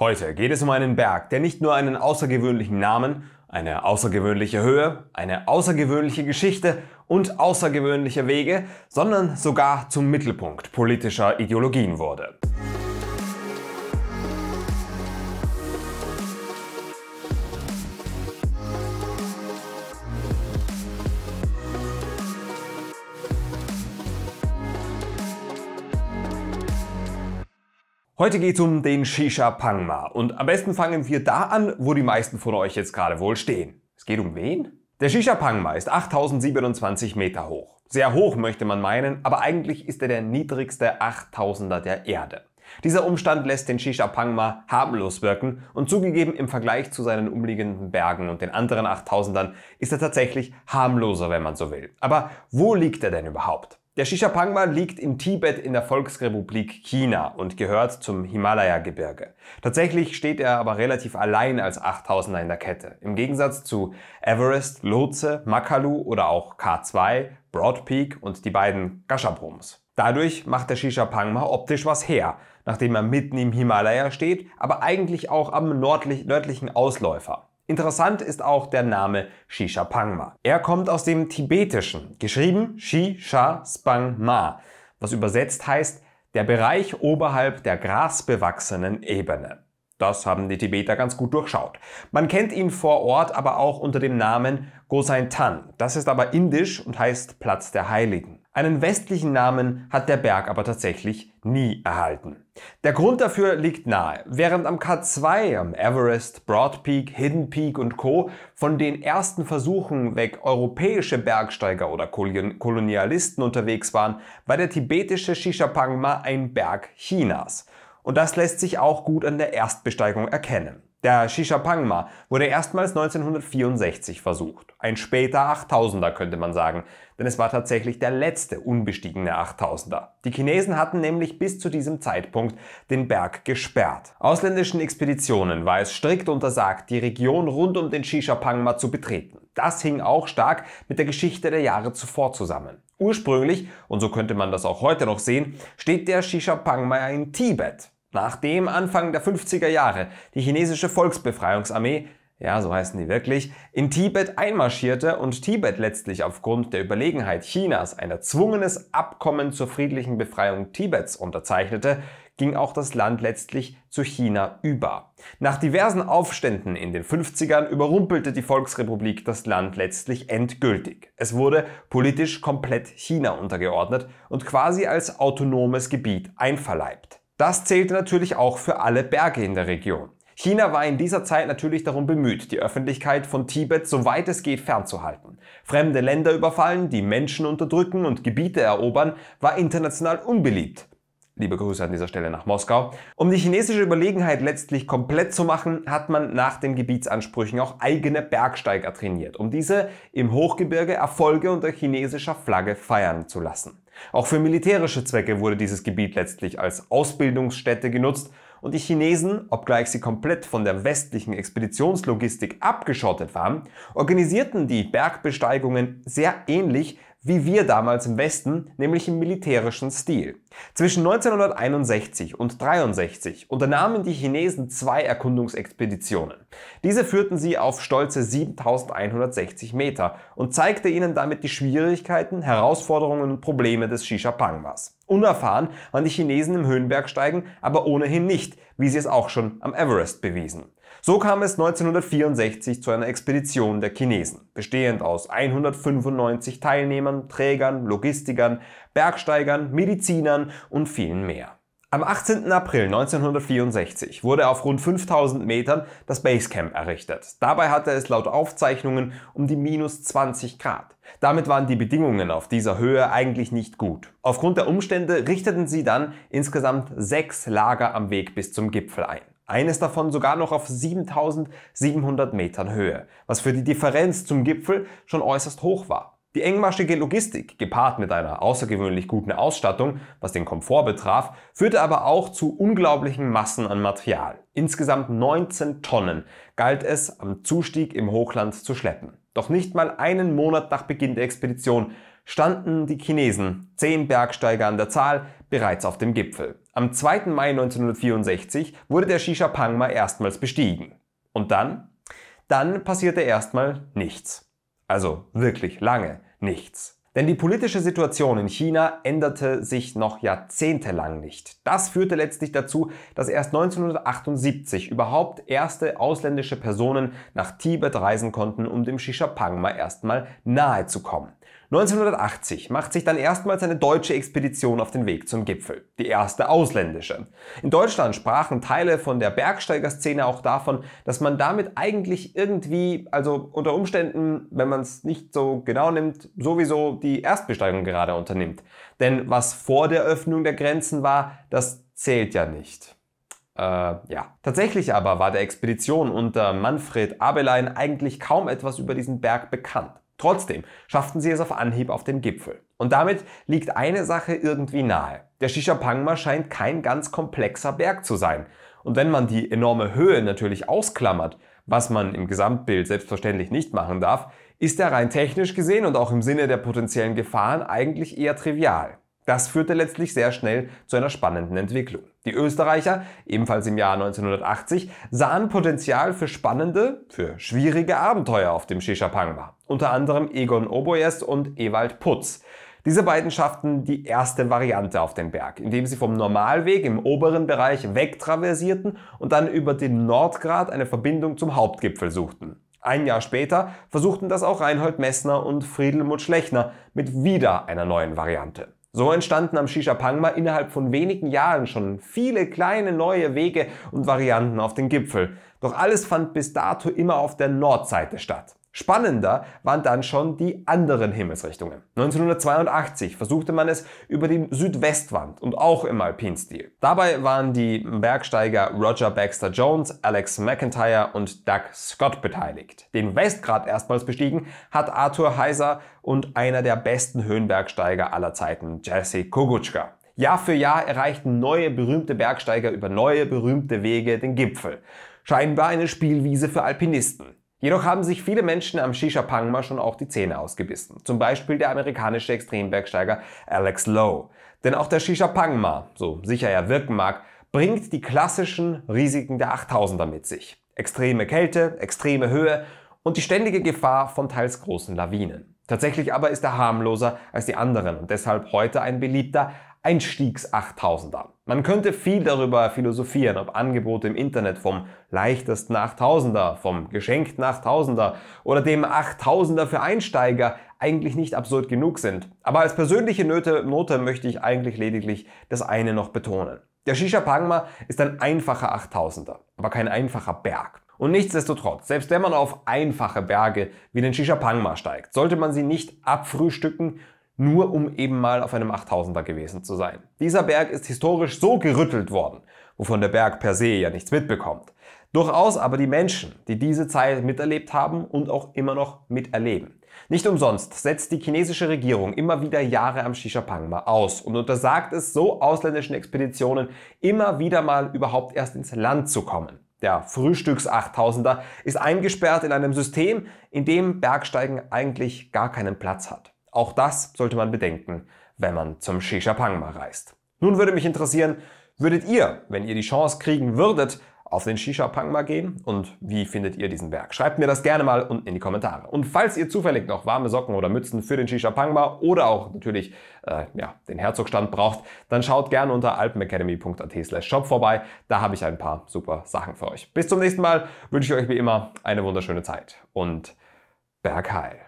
Heute geht es um einen Berg, der nicht nur einen außergewöhnlichen Namen, eine außergewöhnliche Höhe, eine außergewöhnliche Geschichte und außergewöhnliche Wege, sondern sogar zum Mittelpunkt politischer Ideologien wurde. Heute geht es um den Shisha Pangma und am besten fangen wir da an, wo die meisten von euch jetzt gerade wohl stehen. Es geht um wen? Der Shisha Pangma ist 8027 Meter hoch. Sehr hoch möchte man meinen, aber eigentlich ist er der niedrigste 8000er der Erde. Dieser Umstand lässt den Shisha Pangma harmlos wirken und zugegeben im Vergleich zu seinen umliegenden Bergen und den anderen 8000ern ist er tatsächlich harmloser, wenn man so will. Aber wo liegt er denn überhaupt? Der Shishapangma liegt im Tibet in der Volksrepublik China und gehört zum Himalaya-Gebirge. Tatsächlich steht er aber relativ allein als 8000er in der Kette. Im Gegensatz zu Everest, Lhotse, Makalu oder auch K2, Broad Peak und die beiden Gashabroms. Dadurch macht der Shishapangma optisch was her, nachdem er mitten im Himalaya steht, aber eigentlich auch am nördlichen Ausläufer. Interessant ist auch der Name Shisha Pangma. Er kommt aus dem Tibetischen, geschrieben Shisha Spang Ma, was übersetzt heißt der Bereich oberhalb der grasbewachsenen Ebene. Das haben die Tibeter ganz gut durchschaut. Man kennt ihn vor Ort aber auch unter dem Namen Gosain Tan. Das ist aber indisch und heißt Platz der Heiligen. Einen westlichen Namen hat der Berg aber tatsächlich nie erhalten. Der Grund dafür liegt nahe. Während am K2, am Everest, Broad Peak, Hidden Peak und Co. von den ersten Versuchen weg europäische Bergsteiger oder Kolonialisten unterwegs waren, war der tibetische Shishapangma ein Berg Chinas und das lässt sich auch gut an der Erstbesteigung erkennen. Der Shishapangma wurde erstmals 1964 versucht. Ein später 8000er könnte man sagen, denn es war tatsächlich der letzte unbestiegene 8000er. Die Chinesen hatten nämlich bis zu diesem Zeitpunkt den Berg gesperrt. Ausländischen Expeditionen war es strikt untersagt, die Region rund um den Shishapangma zu betreten. Das hing auch stark mit der Geschichte der Jahre zuvor zusammen. Ursprünglich, und so könnte man das auch heute noch sehen, steht der Shishapangma in Tibet. Nachdem Anfang der 50er Jahre die chinesische Volksbefreiungsarmee, ja so heißen die wirklich, in Tibet einmarschierte und Tibet letztlich aufgrund der Überlegenheit Chinas ein erzwungenes Abkommen zur friedlichen Befreiung Tibets unterzeichnete, ging auch das Land letztlich zu China über. Nach diversen Aufständen in den 50ern überrumpelte die Volksrepublik das Land letztlich endgültig. Es wurde politisch komplett China untergeordnet und quasi als autonomes Gebiet einverleibt. Das zählte natürlich auch für alle Berge in der Region. China war in dieser Zeit natürlich darum bemüht, die Öffentlichkeit von Tibet so weit es geht fernzuhalten. Fremde Länder überfallen, die Menschen unterdrücken und Gebiete erobern, war international unbeliebt. Liebe Grüße an dieser Stelle nach Moskau. Um die chinesische Überlegenheit letztlich komplett zu machen, hat man nach den Gebietsansprüchen auch eigene Bergsteiger trainiert, um diese im Hochgebirge Erfolge unter chinesischer Flagge feiern zu lassen. Auch für militärische Zwecke wurde dieses Gebiet letztlich als Ausbildungsstätte genutzt und die Chinesen, obgleich sie komplett von der westlichen Expeditionslogistik abgeschottet waren, organisierten die Bergbesteigungen sehr ähnlich wie wir damals im Westen, nämlich im militärischen Stil. Zwischen 1961 und 63 unternahmen die Chinesen zwei Erkundungsexpeditionen. Diese führten sie auf stolze 7160 Meter und zeigte ihnen damit die Schwierigkeiten, Herausforderungen und Probleme des Shishapangmas. Unerfahren waren die Chinesen im Höhenbergsteigen, aber ohnehin nicht, wie sie es auch schon am Everest bewiesen. So kam es 1964 zu einer Expedition der Chinesen, bestehend aus 195 Teilnehmern, Trägern, Logistikern, Bergsteigern, Medizinern und vielen mehr. Am 18. April 1964 wurde auf rund 5000 Metern das Basecamp errichtet. Dabei hatte es laut Aufzeichnungen um die minus 20 Grad. Damit waren die Bedingungen auf dieser Höhe eigentlich nicht gut. Aufgrund der Umstände richteten sie dann insgesamt sechs Lager am Weg bis zum Gipfel ein eines davon sogar noch auf 7700 Metern Höhe, was für die Differenz zum Gipfel schon äußerst hoch war. Die engmaschige Logistik, gepaart mit einer außergewöhnlich guten Ausstattung, was den Komfort betraf, führte aber auch zu unglaublichen Massen an Material. Insgesamt 19 Tonnen galt es am Zustieg im Hochland zu schleppen. Doch nicht mal einen Monat nach Beginn der Expedition standen die Chinesen, zehn Bergsteiger an der Zahl, bereits auf dem Gipfel. Am 2. Mai 1964 wurde der Shisha Pangma erstmals bestiegen. Und dann? Dann passierte erstmal nichts. Also wirklich lange nichts. Denn die politische Situation in China änderte sich noch jahrzehntelang nicht. Das führte letztlich dazu, dass erst 1978 überhaupt erste ausländische Personen nach Tibet reisen konnten, um dem Shishapangma erstmal nahe zu kommen. 1980 macht sich dann erstmals eine deutsche Expedition auf den Weg zum Gipfel, die erste ausländische. In Deutschland sprachen Teile von der Bergsteigerszene auch davon, dass man damit eigentlich irgendwie, also unter Umständen, wenn man es nicht so genau nimmt, sowieso die Erstbesteigung gerade unternimmt. Denn was vor der Öffnung der Grenzen war, das zählt ja nicht. Äh, ja. Tatsächlich aber war der Expedition unter Manfred Abelein eigentlich kaum etwas über diesen Berg bekannt. Trotzdem schafften sie es auf Anhieb auf den Gipfel. Und damit liegt eine Sache irgendwie nahe. Der Shishapangma scheint kein ganz komplexer Berg zu sein. Und wenn man die enorme Höhe natürlich ausklammert, was man im Gesamtbild selbstverständlich nicht machen darf, ist er rein technisch gesehen und auch im Sinne der potenziellen Gefahren eigentlich eher trivial. Das führte letztlich sehr schnell zu einer spannenden Entwicklung. Die Österreicher, ebenfalls im Jahr 1980, sahen Potenzial für spannende, für schwierige Abenteuer auf dem Shishapangma. Unter anderem Egon Obojes und Ewald Putz. Diese beiden schafften die erste Variante auf den Berg, indem sie vom Normalweg im oberen Bereich wegtraversierten und dann über den Nordgrat eine Verbindung zum Hauptgipfel suchten. Ein Jahr später versuchten das auch Reinhold Messner und Friedelmut Schlechner mit wieder einer neuen Variante. So entstanden am Shisha Pangma innerhalb von wenigen Jahren schon viele kleine neue Wege und Varianten auf den Gipfel. Doch alles fand bis dato immer auf der Nordseite statt. Spannender waren dann schon die anderen Himmelsrichtungen. 1982 versuchte man es über die Südwestwand und auch im Alpinstil. Dabei waren die Bergsteiger Roger Baxter Jones, Alex McIntyre und Doug Scott beteiligt. Den Westgrad erstmals bestiegen hat Arthur Heiser und einer der besten Höhenbergsteiger aller Zeiten, Jesse Kogutschka. Jahr für Jahr erreichten neue berühmte Bergsteiger über neue berühmte Wege den Gipfel. Scheinbar eine Spielwiese für Alpinisten. Jedoch haben sich viele Menschen am Shisha-Pangma schon auch die Zähne ausgebissen. Zum Beispiel der amerikanische Extrembergsteiger Alex Lowe. Denn auch der Shisha-Pangma, so sicher er wirken mag, bringt die klassischen Risiken der 8000er mit sich. Extreme Kälte, extreme Höhe und die ständige Gefahr von teils großen Lawinen. Tatsächlich aber ist er harmloser als die anderen und deshalb heute ein beliebter Einstiegs-8000er. Man könnte viel darüber philosophieren, ob Angebote im Internet vom leichtesten 8000er, vom geschenkten 8000er oder dem 8000er für Einsteiger eigentlich nicht absurd genug sind. Aber als persönliche Note, Note möchte ich eigentlich lediglich das eine noch betonen. Der Shisha Pangma ist ein einfacher 8000er, aber kein einfacher Berg. Und nichtsdestotrotz, selbst wenn man auf einfache Berge wie den Shisha Pangma steigt, sollte man sie nicht abfrühstücken, nur um eben mal auf einem 8000er gewesen zu sein. Dieser Berg ist historisch so gerüttelt worden, wovon der Berg per se ja nichts mitbekommt. Durchaus aber die Menschen, die diese Zeit miterlebt haben und auch immer noch miterleben. Nicht umsonst setzt die chinesische Regierung immer wieder Jahre am Shishapangma aus und untersagt es so ausländischen Expeditionen immer wieder mal überhaupt erst ins Land zu kommen. Der Frühstücks-8000er ist eingesperrt in einem System, in dem Bergsteigen eigentlich gar keinen Platz hat. Auch das sollte man bedenken, wenn man zum Shisha Pangma reist. Nun würde mich interessieren, würdet ihr, wenn ihr die Chance kriegen würdet, auf den Shisha Pangma gehen und wie findet ihr diesen Berg? Schreibt mir das gerne mal unten in die Kommentare. Und falls ihr zufällig noch warme Socken oder Mützen für den Shisha Pangma oder auch natürlich äh, ja, den Herzogstand braucht, dann schaut gerne unter alpenacademy.at shop vorbei. Da habe ich ein paar super Sachen für euch. Bis zum nächsten Mal wünsche ich euch wie immer eine wunderschöne Zeit und Bergheil.